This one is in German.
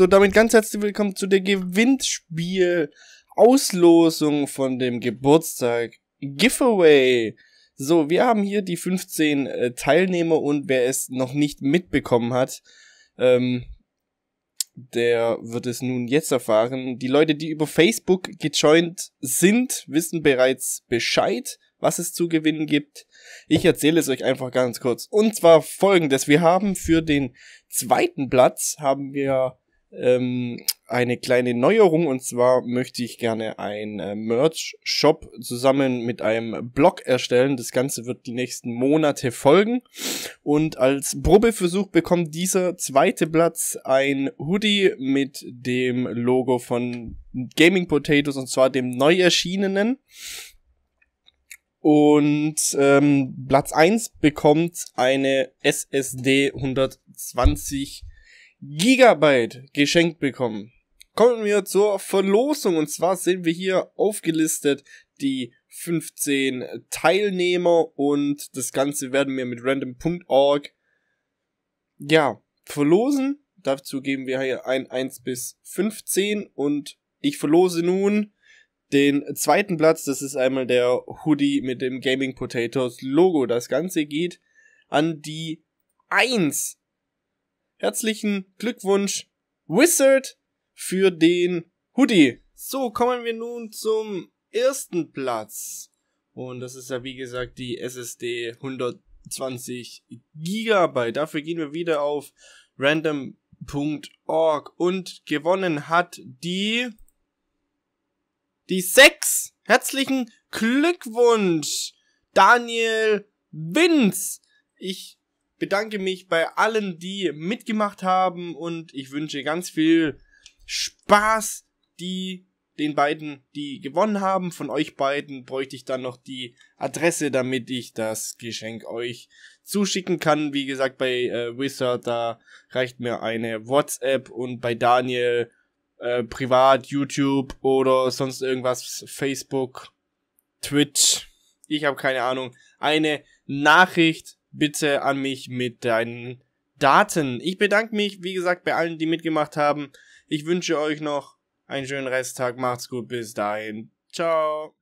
So, damit ganz herzlich willkommen zu der Gewinnspiel-Auslosung von dem Geburtstag. Giveaway. So, wir haben hier die 15 äh, Teilnehmer und wer es noch nicht mitbekommen hat, ähm, der wird es nun jetzt erfahren. Die Leute, die über Facebook gejoint sind, wissen bereits Bescheid, was es zu gewinnen gibt. Ich erzähle es euch einfach ganz kurz. Und zwar folgendes. Wir haben für den zweiten Platz haben wir ähm, eine kleine Neuerung und zwar möchte ich gerne ein äh, Merch-Shop zusammen mit einem Blog erstellen. Das Ganze wird die nächsten Monate folgen und als Probeversuch bekommt dieser zweite Platz ein Hoodie mit dem Logo von Gaming Potatoes und zwar dem neu erschienenen. Und ähm, Platz eins bekommt eine SSD 120 Gigabyte geschenkt bekommen. Kommen wir zur Verlosung und zwar sehen wir hier aufgelistet die 15 Teilnehmer und das Ganze werden wir mit random.org ja verlosen. Dazu geben wir hier ein 1 bis 15 und ich verlose nun den zweiten Platz. Das ist einmal der Hoodie mit dem Gaming Potatoes Logo. Das Ganze geht an die 1 herzlichen Glückwunsch Wizard für den Hoodie. So kommen wir nun zum ersten Platz. Und das ist ja wie gesagt die SSD 120 Gigabyte. Dafür gehen wir wieder auf random.org und gewonnen hat die die 6. Herzlichen Glückwunsch Daniel Vince. Ich bedanke mich bei allen, die mitgemacht haben und ich wünsche ganz viel Spaß, die den beiden, die gewonnen haben. Von euch beiden bräuchte ich dann noch die Adresse, damit ich das Geschenk euch zuschicken kann. Wie gesagt, bei äh, Wizard, da reicht mir eine WhatsApp und bei Daniel äh, privat, YouTube oder sonst irgendwas, Facebook, Twitch, ich habe keine Ahnung, eine Nachricht bitte an mich mit deinen Daten. Ich bedanke mich, wie gesagt, bei allen, die mitgemacht haben. Ich wünsche euch noch einen schönen Resttag. Macht's gut. Bis dahin. Ciao.